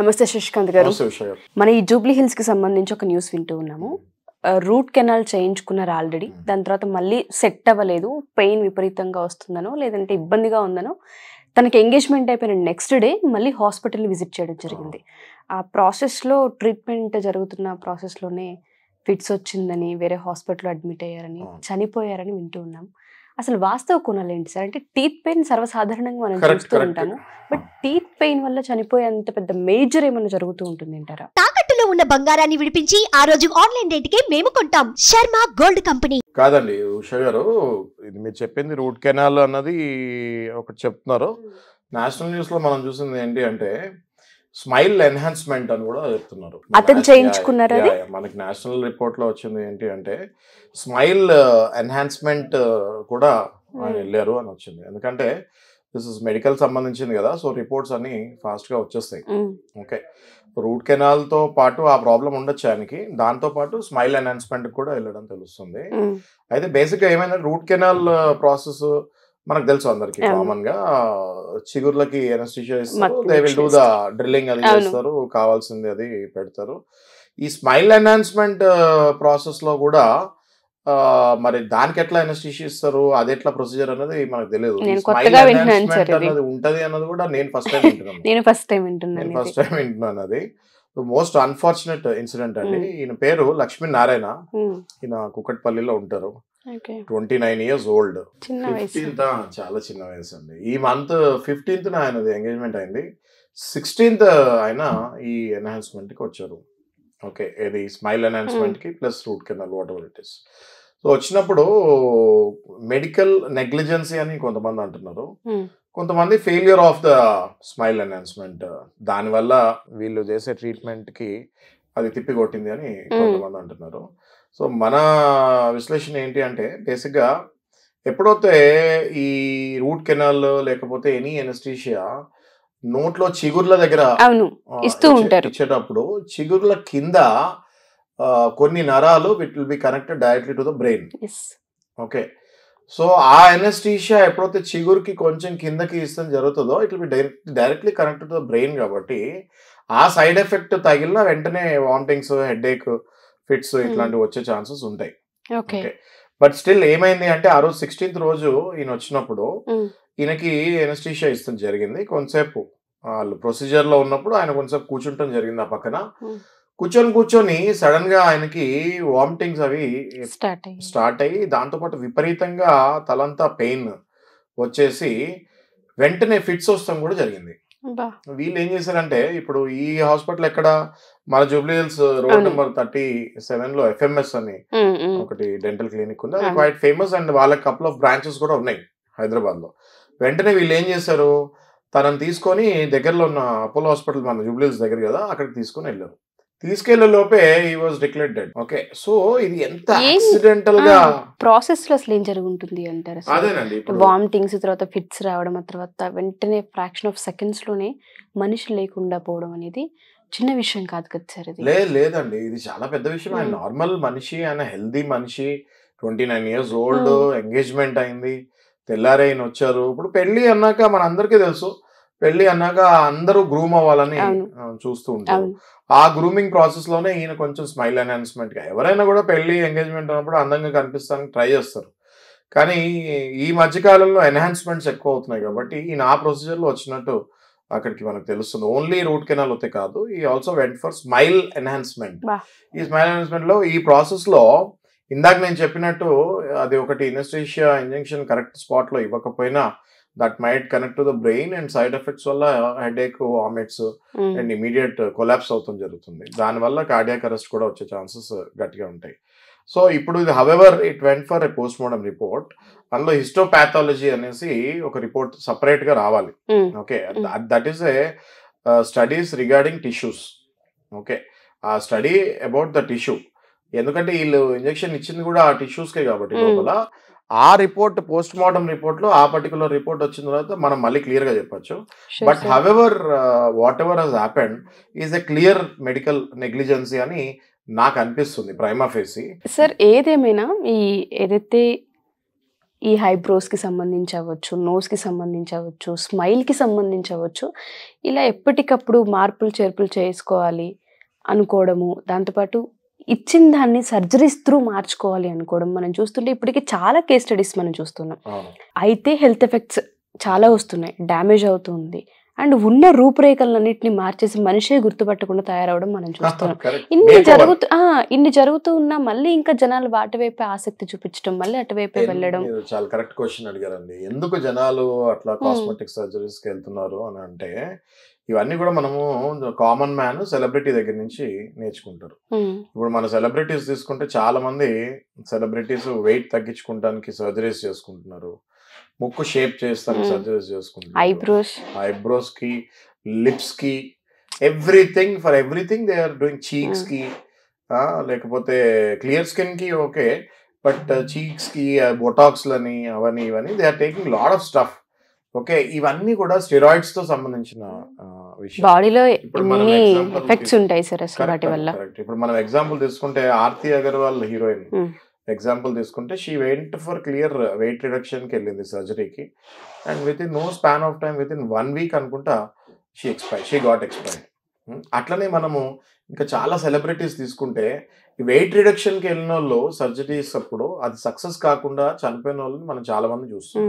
నమస్తే శశికాంత్ గారు మన ఈ జూబ్లీ హిల్స్ కి సంబంధించి ఒక న్యూస్ వింటూ ఉన్నాము రూట్ కెనాల్ చేయించుకున్నారు ఆల్రెడీ దాని తర్వాత మళ్ళీ సెట్ అవ్వలేదు పెయిన్ విపరీతంగా వస్తుందనో లేదంటే ఇబ్బందిగా ఉందనో తనకి ఎంగేజ్మెంట్ అయిపోయిన నెక్స్ట్ డే మళ్ళీ హాస్పిటల్ని విజిట్ చేయడం జరిగింది ఆ ప్రాసెస్లో ట్రీట్మెంట్ జరుగుతున్న ప్రాసెస్లోనే ఫిట్స్ వచ్చిందని వేరే హాస్పిటల్లో అడ్మిట్ అయ్యారని చనిపోయారని వింటూ ఉన్నాం అసలు వాస్తవ కోణాలు ఏంటి సార్ అంటే టీత్ పెయిన్ సర్వసాధారణంగా మనం చూస్తూ ఉంటాము బట్ టీత్ పెయిన్ వల్ల చనిపోయేంత పెద్ద మేజర్ ఏమైనా జరుగుతూ ఉంటుంది అంటారా తాకట్టులో ఉన్న బంగారాన్ని విడిపించి ఆ రోజు ఆన్లైన్ రేటుకే మేము కొంటాం శర్మ గోల్డ్ కంపెనీ కాదండి ఉష గారు ఇది మీరు చెప్పింది రూట్ కెనాల్ అన్నది ఒకటి చెప్తున్నారు నేషనల్ hmm. న్యూస్ లో మనం చూసింది ఏంటి అంటే స్మైల్ ఎన్హాన్స్మెంట్ అని కూడా చెప్తున్నారు అతను చేయించుకున్నారు మనకి నేషనల్ రిపోర్ట్ లో వచ్చింది ఏంటి అంటే స్మైల్ ఎన్హాన్స్మెంట్ కూడా ఆయన వెళ్ళారు అని వచ్చింది ఎందుకంటే దిస్ ఇస్ మెడికల్ సంబంధించింది కదా సో రిపోర్ట్స్ అన్ని ఫాస్ట్ గా వచ్చేస్తాయి ఓకే రూట్ కెనాల్ తో పాటు ఆ ప్రాబ్లం ఉండొచ్చు ఆయనకి దాంతో పాటు స్మైల్ ఎన్హాన్స్మెంట్ కూడా వెళ్ళడం తెలుస్తుంది అయితే బేసిక్ గా ఏమైనా రూట్ కెనాల్ ప్రాసెస్ మనకు తెలుసు అందరికి కామన్ గా చిగుర్లకి విల్ ద డ్రిల్లింగ్ అది చేస్తారు కావాల్సింది అది పెడతారు ఈ స్మైల్ ఎన్హాన్స్మెంట్ ప్రాసెస్ లో కూడా మరి దానికి ఎట్లా ఎనస్టీషియా ఇస్తారు అది ఎట్లా ప్రొసీజర్ అనేది మనకు తెలియదు అనేది ఉంటది అన్నది కూడా నేను ఫస్ట్ టైం వింటున్నాను నేను ఫస్ట్ టైం వింటున్నాను ఫస్ట్ టైం వింటున్నాను అది మోస్ట్ అన్ఫార్చునేట్ ఇన్సిడెంట్ అండి ఈయన పేరు లక్ష్మీనారాయణ నారాయణ ఈయన కుక్కట్పల్లిలో ఉంటారు twenty nine years old fifteenth చాలా చిన్న వయసు అండి ఈ మంత్ ఫిఫ్టీన్త్ ఆయనది ఎంగేజ్మెంట్ అయింది సిక్స్టీన్త్ ఆయన ఈ ఎన్హాన్స్మెంట్ కి వచ్చారు ఓకే ఇది స్మైల్ ఎన్హాన్స్మెంట్ hmm. కి ప్లస్ రూట్ కింద వాటర్ ఇట్ ఇస్ సో వచ్చినప్పుడు మెడికల్ నెగ్లిజెన్సీ అని కొంతమంది అంటున్నారు hmm. కొంతమంది failure of the smile enhancement దానివల్ల వీళ్ళు చేసే ట్రీట్మెంట్కి అది తిప్పి కొట్టింది అని కొంతమంది అంటున్నారు సో మన విశ్లేషణ ఏంటి అంటే బేసిక్గా ఎప్పుడైతే ఈ రూట్ కెనాల్ లేకపోతే ఎనీ ఎనస్టీషియా నోట్లో చిగుర్ల దగ్గర ఇస్తూ ఉంటారు ఇచ్చేటప్పుడు చిగుర్ల కింద కొన్ని నరాలు it will be connected directly to the brain okay so ఆ ఎనస్టీషియా ఎప్పుడైతే చిగురికి కొంచెం కిందకి ఇస్తే జరుగుతుందో it be direct directly connect to the brain కాబట్టి ఆ సైడ్ ఎఫెక్ట్ తగిలిన వెంటనే వామిటింగ్స్ హెడ్ఏక్ ఫిట్స్ hmm. ఇట్లాంటివి వచ్చే ఛాన్సెస్ ఉంటాయి ఓకే బట్ స్టిల్ ఏమైంది అంటే ఆ రోజు సిక్స్టీన్త్ రోజు ఈయన వచ్చినప్పుడు hmm. ఈయనకి ఎనస్టీషియా ఇస్తాం జరిగింది కొంతసేపు వాళ్ళు ప్రొసీజర్లో ఉన్నప్పుడు ఆయన కొంతసేపు కూర్చుంటాం జరిగింది ఆ పక్కన hmm. కూర్చొని కూర్చొని సడన్ గా ఆయనకి వామిటింగ్స్ అవి స్టార్ట్ అయ్యి స్టార్ట్ అయ్యి దాంతోపాటు విపరీతంగా తలంతా పెయిన్ వచ్చేసి వెంటనే ఫిట్స్ వస్తాం కూడా జరిగింది వీళ్ళు ఏం చేశారంటే ఇప్పుడు ఈ హాస్పిటల్ ఎక్కడ మన Jubilee Hills road number thirty seven లో ఎఫ్ఎంఎస్ అని ఒకటి డెంటల్ క్లినిక్ ఉంది అది క్వైట్ ఫేమస్ అండ్ వాళ్ళ కపుల్ ఆఫ్ బ్రాంచెస్ కూడా ఉన్నాయి హైదరాబాద్ లో వెంటనే వీళ్ళు ఏం చేశారు తనని తీసుకొని దగ్గరలో ఉన్న అపోలో హాస్పిటల్ మన జూబ్లీ హిల్స్ దగ్గర కదా అక్కడికి తీసుకొని వెళ్ళారు తీసుకెళ్లే లోపే ఈ was declare dead okay so ఇది ఎంత యాక్సిడెంటల్ గా ప్రాసెస్ లో అసలు ఏం జరుగుతుంది అంటారు అదేనండి వామిటింగ్స్ తర్వాత ఫిట్స్ రావడం తర్వాత వెంటనే ఫ్రాక్షన్ ఆఫ్ సెకండ్స్ లోనే మనిషి లేకుండా పోవడం అనేది చిన్న విషయం కాదు కదా సార్ లేదండి ఇది చాలా పెద్ద విషయం ఆయన hmm. నార్మల్ మనిషి ఆయన హెల్దీ మనిషి twenty nine years old engagement అయింది తెల్లారైన వచ్చారు ఇప్పుడు పెళ్లి అన్నాక మనందరికీ తెలుసు పెళ్లి అన్నాక అందరూ గ్రూమ్ అవ్వాలని చూస్తూ ఉంటారు ఆ గ్రూమింగ్ ప్రాసెస్ లోనే ఈయన కొంచెం స్మైల్ అనౌన్స్మెంట్ గా ఎవరైనా కూడా పెళ్లి ఎంగేజ్మెంట్ అన్నప్పుడు అందంగా కనిపిస్తానికి ట్రై చేస్తారు కానీ ఈ మధ్యకాలంలో ఎన్హాన్స్మెంట్స్ ఎక్కువ అవుతున్నాయి కాబట్టి ఈయన ఆ లో వచ్చినట్టు అక్కడికి మనకు తెలుస్తుంది ఓన్లీ రూట్ కెనాల్ అయితే కాదు ఈ also went for smile enhancement ఈ స్మైల్ ఎన్హాన్స్మెంట్ లో ఈ ప్రాసెస్ లో ఇందాక నేను చెప్పినట్టు అది ఒకటి ఇనస్టేషియా ఇంజెక్షన్ కరెక్ట్ స్పాట్ లో ఇవ్వకపోయినా that might connect to the brain and side effects వల్ల headache vomits and immediate collapse అవుతాం జరుగుతుంది దానివల్ల కార్డియాక్ అరెస్ట్ కూడా వచ్చే ఛాన్సెస్ గట్టిగా ఉంటాయి సో ఇప్పుడు ఇది however it went for a post mortem report అందులో హిస్టోపాథాలజీ అనేసి ఒక రిపోర్ట్ సపరేట్ గా రావాలి okay that is a studies regarding tissues okay ఆ స్టడీ అబౌట్ ద టిష్యూ ఎందుకంటే వీళ్ళు ఇంజెక్షన్ ఇచ్చింది కూడా ఆ టిష్యూస్కే కాబట్టి hmm. లోపల ఆ రిపోర్ట్ పోస్ట్ మార్టం రిపోర్ట్ లో ఆ పర్టికులర్ రిపోర్ట్ వచ్చిన తర్వాత మనం మళ్ళీ క్లియర్ గా చెప్పొచ్చు but however whatever has happened is a clear medical negligence అని నాకు అనిపిస్తుంది ప్రైమ్ సార్ ఏదేమైనా ఈ ఏదైతే ఈ కి సంబంధించి అవ్వచ్చు కి సంబంధించి అవ్వచ్చు కి సంబంధించి అవ్వచ్చు ఇలా ఎప్పటికప్పుడు మార్పులు చేర్పులు చేసుకోవాలి అనుకోవడము దాంతోపాటు ఇచ్చిన దాన్ని సర్జరీస్ త్రూ మార్చుకోవాలి అనుకోవడం మనం చూస్తుంటే ఇప్పటికీ చాలా కేస్ స్టడీస్ మనం చూస్తున్నాం అయితే హెల్త్ ఎఫెక్ట్స్ చాలా వస్తున్నాయి డ్యామేజ్ అవుతుంది అండ్ ఉన్న రూపురేఖలన్నింటినీ మార్చేసి మనిషే గుర్తుపట్టకుండా తయారవడం మనం చూస్తాం ఇన్ని జరుగుతూ ఇన్ని జరుగుతూ ఉన్నా మళ్ళీ ఇంకా జనాలు వాటివైపే ఆసక్తి చూపించడం మళ్ళీ అటువైపే వెళ్ళడం చాలా కరెక్ట్ క్వశ్చన్ అడిగారండి ఎందుకు జనాలు అట్లా కాస్మెటిక్ కి వెళ్తున్నారు అని అంటే ఇవన్నీ కూడా మనము కామన్ మ్యాన్ సెలబ్రిటీ దగ్గర నుంచి నేర్చుకుంటారు ఇప్పుడు మన సెలబ్రిటీస్ తీసుకుంటే చాలా మంది సెలబ్రిటీస్ వెయిట్ తగ్గించుకుంటానికి సర్జరీస్ చేసుకుంటున్నారు ముక్కు షేప్ చేస్తారు సర్జరీస్ చేసుకుంటారు ఐబ్రోస్ ఐబ్రోస్ కి లిప్స్ కి everything for everything they are doing cheeks కి లేకపోతే క్లియర్ స్కిన్ కి ఓకే బట్ చీక్స్ కి బొటాక్స్ లని అవన్నీ ఇవన్నీ they are taking lot of stuff okay ఇవన్నీ కూడా స్టెరాయిడ్స్ తో సంబంధించిన విషయం బాడీలో ఎఫెక్ట్స్ ఉంటాయి సార్ వాటి వల్ల ఇప్పుడు మనం ఎగ్జాంపుల్ తీసుకుంటే ఆర్తి అగర్వాల్ హీరోయిన్ ఎగ్జాంపుల్ తీసుకుంటే she went for clear weight రిడక్షన్కి వెళ్ళింది సర్జరీకి and within no span of time within one week అనుకుంటా she expire she got expired అట్లనే మనము ఇంకా చాలా సెలబ్రిటీస్ తీసుకుంటే వెయిట్ రిడక్షన్కి వెళ్ళిన వాళ్ళు సర్జరీస్ అప్పుడు అది సక్సెస్ కాకుండా చనిపోయిన వాళ్ళని మనం చాలా మంది చూస్తాం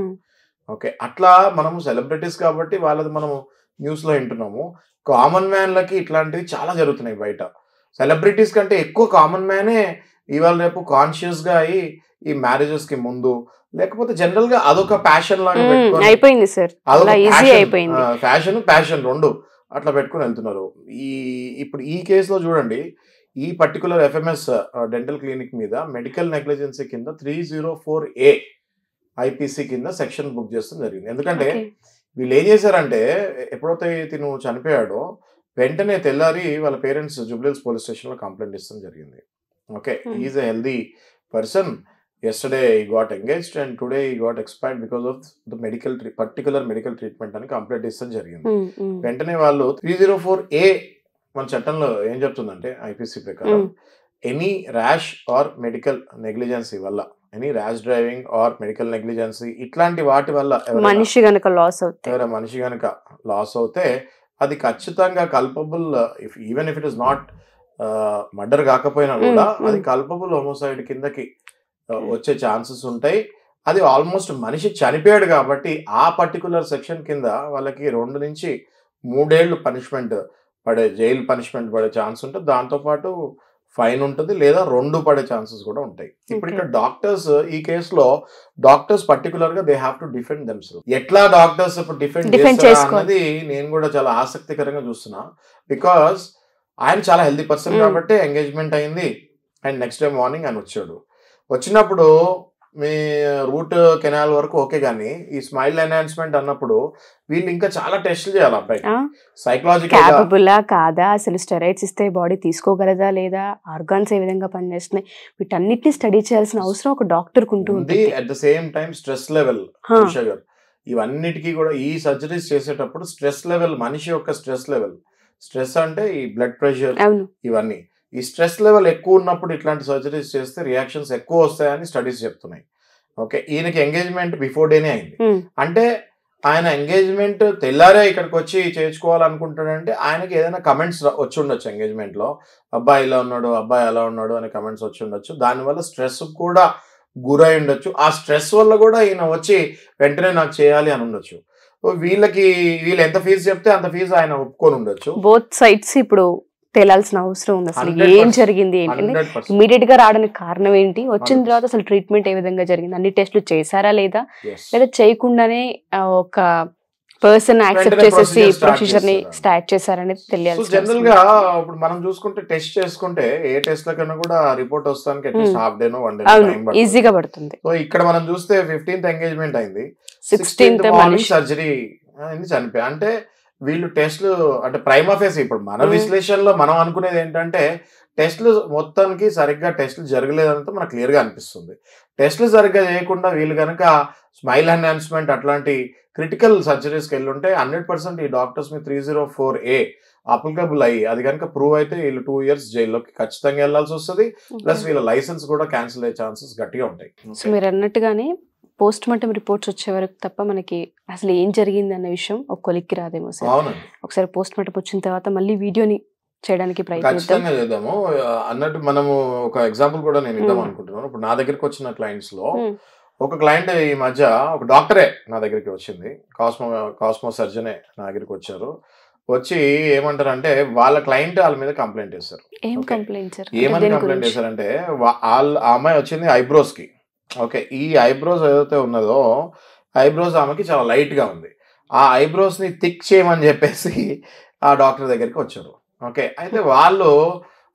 ఓకే అట్లా మనము సెలబ్రిటీస్ కాబట్టి వాళ్ళది మనము న్యూస్లో వింటున్నాము కామన్ మ్యాన్లకి ఇట్లాంటివి చాలా జరుగుతున్నాయి బయట సెలబ్రిటీస్ కంటే ఎక్కువ కామన్ మ్యానే ఇవాళ రేపు కాన్షియస్గా అయ్యి ఈ మ్యారేజెస్ కి ముందు లేకపోతే జనరల్ గా అదొక ప్యాషన్ లాగా అయిపోయింది సార్ ఫ్యాషన్ ప్యాషన్ రెండు అట్లా పెట్టుకుని వెళ్తున్నారు ఈ ఇప్పుడు ఈ కేసులో చూడండి ఈ పర్టికులర్ ఎఫ్ఎంఎస్ డెంటల్ క్లినిక్ మీద మెడికల్ నెగ్లిజెన్సీ కింద three zero four A IPC కింద సెక్షన్ బుక్ చేస్తుంది జరిగింది ఎందుకంటే వీళ్ళు ఏం చేశారంటే ఎప్పుడైతే తిను చనిపోయాడో వెంటనే తెల్లారి వాళ్ళ పేరెంట్స్ జుబ్లిల్స్ పోలీస్ స్టేషన్లో కంప్లైంట్ ఇస్తాం జరిగింది okay is a healthy person yesterday ఈ గాట్ ఎంగేజ్ అండ్ టుడే ఈ got expire because of the medical medical particular medical అని కంప్లీట్ ఇస్తాం జరిగింది hmm, hmm. వెంటనే వాళ్ళు త్రీ జీరో ఫోర్ ఏ మన చట్టంలో ఏం చెప్తుందంటే ఐపీసీ ప్రకారం any rash or medical negligence వల్ల any rash driving or medical negligence ఇట్లాంటి వాటి వల్ల మనిషి గనక లాస్ అవుతే మనిషి గనక లాస్ అవుతే అది ఖచ్చితంగా culpable even if it is not murder కాకపోయినా కూడా అది కల్పబుల్ హోమోసైడ్ కిందకి వచ్చే ఛాన్సెస్ ఉంటాయి అది ఆల్మోస్ట్ మనిషి చనిపోయాడు కాబట్టి ఆ పర్టికులర్ సెక్షన్ కింద వాళ్ళకి రెండు నుంచి మూడేళ్లు పనిష్మెంట్ పడే జైలు పనిష్మెంట్ పడే ఛాన్స్ ఉంటుంది దాంతోపాటు ఫైన్ ఉంటుంది లేదా రెండు పడే ఛాన్సెస్ కూడా ఉంటాయి ఇప్పుడు ఇక్కడ డాక్టర్స్ ఈ కేసులో డాక్టర్స్ పర్టికులర్ గా they have to defend themselves ఎట్లా డాక్టర్స్ ఇప్పుడు డిఫెండ్ చేస్తారు అన్నది నేను కూడా చాలా ఆసక్తికరంగా చూస్తున్నా బికాస్ ఆయన చాలా హెల్దీ పర్సన్ కాబట్టి ఎంగేజ్మెంట్ అయింది అండ్ నెక్స్ట్ డే మార్నింగ్ ఆయన వచ్చాడు వచ్చినప్పుడు మీ రూట్ కెనాల్ వరకు ఓకే కానీ ఈ స్మైల్ ఎన్హాన్స్మెంట్ అన్నప్పుడు వీళ్ళు ఇంకా చాలా టెస్ట్లు చేయాలి అబ్బాయి సైకలాజికల్ కాదా అసలు స్టెరైడ్స్ ఇస్తే బాడీ తీసుకోగలదా లేదా ఆర్గాన్స్ ఏ విధంగా పనిచేస్తున్నాయి వీటన్నిటిని స్టడీ చేయాల్సిన అవసరం ఒక డాక్టర్ ఉంటుంది at the same time stress level ఇవన్నిటికీ కూడా ఈ సర్జరీస్ చేసేటప్పుడు స్ట్రెస్ లెవెల్ మనిషి యొక్క స్ట్రెస్ లెవెల్ స్ట్రెస్ అంటే ఈ బ్లడ్ ప్రెషర్ ఇవన్నీ ఈ స్ట్రెస్ లెవెల్ ఎక్కువ ఉన్నప్పుడు ఇట్లాంటి సర్జరీస్ చేస్తే రియాక్షన్స్ ఎక్కువ వస్తాయని స్టడీస్ చెప్తున్నాయి ఓకే ఈయనకి ఎంగేజ్మెంట్ బిఫోర్ డేనే అయింది అంటే ఆయన ఎంగేజ్మెంట్ తెల్లారే ఇక్కడికి వచ్చి చేర్చుకోవాలనుకుంటాడంటే ఆయనకి ఏదైనా కమెంట్స్ వచ్చి ఉండొచ్చు లో అబ్బాయి ఇలా ఉన్నాడు అబ్బాయి ఎలా ఉన్నాడు అనే కమెంట్స్ వచ్చి ఉండొచ్చు దానివల్ల స్ట్రెస్ కూడా గురై ఉండొచ్చు ఆ స్ట్రెస్ వల్ల కూడా ఈయన వచ్చి వెంటనే నాకు చేయాలి అని ఉండొచ్చు వీళ్ళకి వీళ్ళు ఎంత ఫీజు చెప్తే అంత ఫీజు ఆయన ఒప్పుకొని ఉండొచ్చు బోత్ సైడ్స్ ఇప్పుడు తేలాల్సిన అవసరం ఉంది అసలు ఏం జరిగింది ఏంటంటే ఇమీడియట్ గా రావడానికి కారణం ఏంటి వచ్చిన తర్వాత అసలు ట్రీట్మెంట్ ఏ విధంగా జరిగింది అన్ని టెస్టులు చేశారా లేదా లేదా చేయకుండానే ఒక పర్సన్ యాక్సెప్ట్ చేసేసి ప్రొసీజర్ ని స్టార్ట్ చేశారనేది తెలియాలి జనరల్ గా ఇప్పుడు మనం చూసుకుంటే టెస్ట్ చేసుకుంటే ఏ టెస్ట్ కన్నా కూడా రిపోర్ట్ వస్తానికి at least half day one day ఈజీగా పడుతుంది సో ఇక్కడ మనం చూస్తే ఫిఫ్టీన్త్ ఎంగేజ్మెంట్ అయింది సిక్స్టీన్త్ సర్జరీ చనిపోయి అంటే వీళ్ళు టెస్ట్లు అంటే ప్రైమ్ ఆఫేస్ ఇప్పుడు మన hmm. విశ్లేషణలో మనం అనుకునేది ఏంటంటే టెస్ట్లు మొత్తానికి సరిగ్గా టెస్ట్లు జరగలేదంతా మనకు క్లియర్గా అనిపిస్తుంది టెస్ట్లు సరిగ్గా చేయకుండా వీళ్ళు కనుక స్మైల్ ఎన్హాన్స్మెంట్ అట్లాంటి క్రిటికల్ సర్జరీస్కి వెళ్ళుంటే హండ్రెడ్ పర్సెంట్ ఈ డాక్టర్స్ మీ three zero four A applicable అయ్యి అది కనుక ప్రూవ్ అయితే వీళ్ళు టూ ఇయర్స్ జైల్లోకి ఖచ్చితంగా వెళ్లాల్సి వస్తుంది ప్లస్ వీళ్ళ లైసెన్స్ కూడా క్యాన్సిల్ అయ్యే ఛాన్సెస్ గట్టిగా ఉంటాయి సో మీరు అన్నట్టుగానే పోస్ట్ మార్టం రిపోర్ట్స్ వచ్చే వరకు తప్ప మనకి అసలు ఏం జరిగింది అన్న విషయం ఒక కొలిక్కి రాదేమో సార్ ఒకసారి పోస్ట్ మార్టం వచ్చిన తర్వాత మళ్ళీ వీడియోని చేయడానికి ప్రయత్నిస్తాం చేద్దాము అన్నట్టు మనము ఒక ఎగ్జాంపుల్ కూడా నేను ఇద్దాం అనుకుంటున్నాను ఇప్పుడు నా దగ్గరకు వచ్చిన క్లయింట్స్ లో ఒక క్లయింట్ ఈ మధ్య ఒక డాక్టరే నా దగ్గరికి వచ్చింది కాస్మో కాస్మో సర్జనే నా దగ్గరికి వచ్చారు వచ్చి ఏమంటారంటే వాళ్ళ క్లయింట్ వాళ్ళ మీద కంప్లైంట్ చేస్తారు ఏమని కంప్లైంట్ చేశారంటే వాళ్ళ అమ్మాయి వచ్చింది ఐబ్రోస్ కి ఓకే ఈ ఐబ్రోస్ ఏదైతే ఉన్నదో ఐబ్రోస్ ఆమెకి చాలా లైట్ గా ఉంది ఆ ఐబ్రోస్ ని థిక్ చేయమని చెప్పేసి ఆ డాక్టర్ దగ్గరికి వచ్చారు ఓకే అయితే వాళ్ళు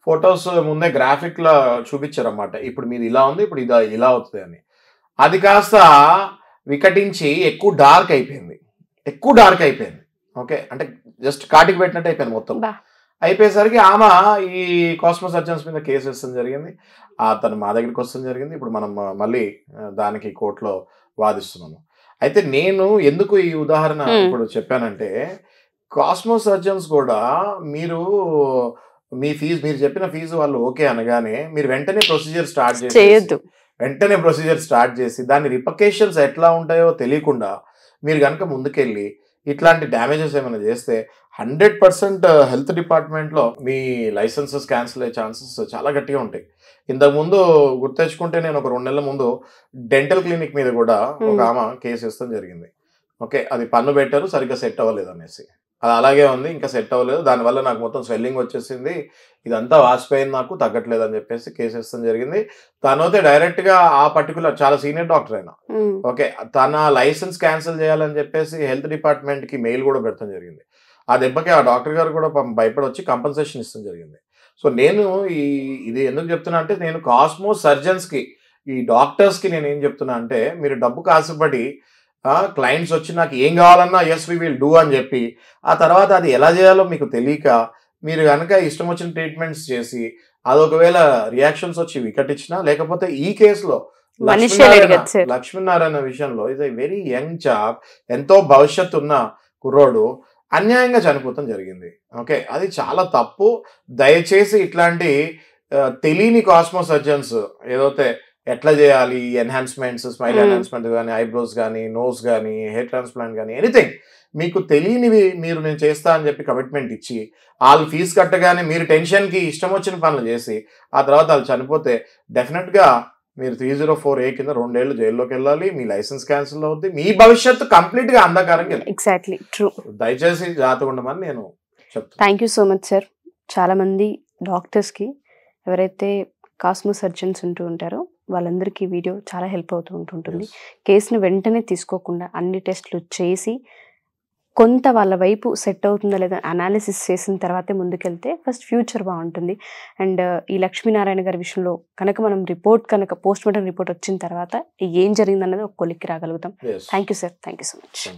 ఫొటోస్ ముందే గ్రాఫిక్ లా చూపించారు అన్నమాట ఇప్పుడు మీరు ఇలా ఉంది ఇప్పుడు ఇది ఇలా అవుతుంది అని అది కాస్త వికటించి ఎక్కువ డార్క్ అయిపోయింది ఎక్కువ డార్క్ అయిపోయింది ఓకే అంటే జస్ట్ కాటికి పెట్టినట్టు అయిపోయింది మొత్తం అయిపోయేసరికి ఆమె ఈ కాస్మో సర్జన్స్ మీద కేసు వేస్తాం జరిగింది తను మా దగ్గరికి వస్తాం జరిగింది ఇప్పుడు మనం మళ్ళీ దానికి కోర్టులో వాదిస్తున్నాము అయితే నేను ఎందుకు ఈ ఉదాహరణ ఇప్పుడు చెప్పానంటే కాస్మో సర్జన్స్ కూడా మీరు మీ ఫీజు మీరు చెప్పిన ఫీజు వాళ్ళు ఓకే అనగానే మీరు వెంటనే ప్రొసీజర్ స్టార్ట్ చేయొద్దు వెంటనే ప్రొసీజర్ స్టార్ట్ చేసి దాని రిపకేషన్స్ ఎట్లా ఉంటాయో తెలియకుండా మీరు కనుక ముందుకెళ్ళి ఇట్లాంటి డ్యామేజెస్ ఏమైనా చేస్తే హండ్రెడ్ పర్సెంట్ హెల్త్ డిపార్ట్మెంట్లో మీ లైసెన్సెస్ క్యాన్సిల్ అయ్యే ఛాన్సెస్ చాలా గట్టిగా ఉంటాయి ఇంతకుముందు గుర్తెచ్చుకుంటే నేను ఒక రెండు నెలల ముందు డెంటల్ క్లినిక్ మీద కూడా ఒక ఆమె కేసు ఇస్తాం జరిగింది ఓకే అది పన్ను పెట్టారు సరిగ్గా సెట్ అవ్వలేదు అనేసి అది అలాగే ఉంది ఇంకా సెట్ అవ్వలేదు దానివల్ల నాకు మొత్తం స్వెల్లింగ్ వచ్చేసింది ఇదంతా వాసిపోయింది నాకు తగ్గట్లేదు అని చెప్పేసి కేసు ఇస్తాం జరిగింది అయితే డైరెక్ట్ గా ఆ పర్టికులర్ చాలా సీనియర్ డాక్టర్ అయినా ఓకే తన లైసెన్స్ క్యాన్సిల్ చేయాలని చెప్పేసి హెల్త్ డిపార్ట్మెంట్ కి మెయిల్ కూడా పెడతాం జరిగింది ఆ దెబ్బకి ఆ డాక్టర్ గారు కూడా భయపడి వచ్చి కంపన్సేషన్ ఇస్తాం జరిగింది సో నేను ఈ ఇది ఎందుకు చెప్తున్నా అంటే నేను కాస్మో కి ఈ డాక్టర్స్ కి నేను ఏం చెప్తున్నా అంటే మీరు డబ్బు కాసుపడి క్లయింట్స్ వచ్చి నాకు ఏం కావాలన్నా ఎస్ వి విల్ డూ అని చెప్పి ఆ తర్వాత అది ఎలా చేయాలో మీకు తెలియక మీరు కనుక ఇష్టం వచ్చిన ట్రీట్మెంట్స్ చేసి అది రియాక్షన్స్ వచ్చి వికెట్ ఇచ్చినా లేకపోతే ఈ కేసులో లక్ష్మీనారాయణ విషయంలో ఇది వెరీ యంగ్ చాప్ ఎంతో భవిష్యత్తు ఉన్న కుర్రోడు అన్యాయంగా చనిపోతాం జరిగింది ఓకే అది చాలా తప్పు దయచేసి ఇట్లాంటి తెలియని కాస్మో సర్జన్స్ ఏదైతే ఎట్లా చేయాలి ఎన్హాన్స్మెంట్స్ స్మైల్ ఎన్హాన్స్మెంట్ కానీ ఐబ్రోస్ కానీ నోస్ కానీ హెయిర్ ట్రాన్స్ప్లాంట్ కానీ ఎనీథింగ్ మీకు తెలియనివి మీరు నేను చేస్తా అని చెప్పి కమిట్మెంట్ ఇచ్చి వాళ్ళు ఫీజు కట్టగానే మీరు టెన్షన్కి ఇష్టం వచ్చిన పనులు చేసి ఆ తర్వాత వాళ్ళు చనిపోతే డెఫినెట్గా మీరు త్రీ జీరో ఫోర్ ఏ కింద రెండేళ్లు జైల్లోకి వెళ్ళాలి మీ లైసెన్స్ క్యాన్సిల్ అవుతుంది మీ భవిష్యత్తు కంప్లీట్ గా అంధకారం ఎగ్జాక్ట్లీ ట్రూ దయచేసి జాగ్రత్తగా ఉండమని నేను చెప్తాను thank you so much sir చాలా మంది డాక్టర్స్ కి ఎవరైతే కాస్మో సర్జన్స్ ఉంటూ ఉంటారో వాళ్ళందరికీ వీడియో చాలా హెల్ప్ అవుతూ ఉంటుంటుంది కేసును వెంటనే తీసుకోకుండా అన్ని టెస్టులు చేసి కొంత వాళ్ళ వైపు సెట్ అవుతుందా లేదా అనాలిసిస్ చేసిన తర్వాతే ముందుకెళ్తే ఫస్ట్ ఫ్యూచర్ బాగుంటుంది అండ్ ఈ లక్ష్మీనారాయణ గారి విషయంలో కనుక మనం రిపోర్ట్ కనుక పోస్ట్ మార్టం రిపోర్ట్ వచ్చిన తర్వాత ఏం జరిగిందన్నది ఒక కొలిక్కి రాగలుగుతాం thank you sir thank you so much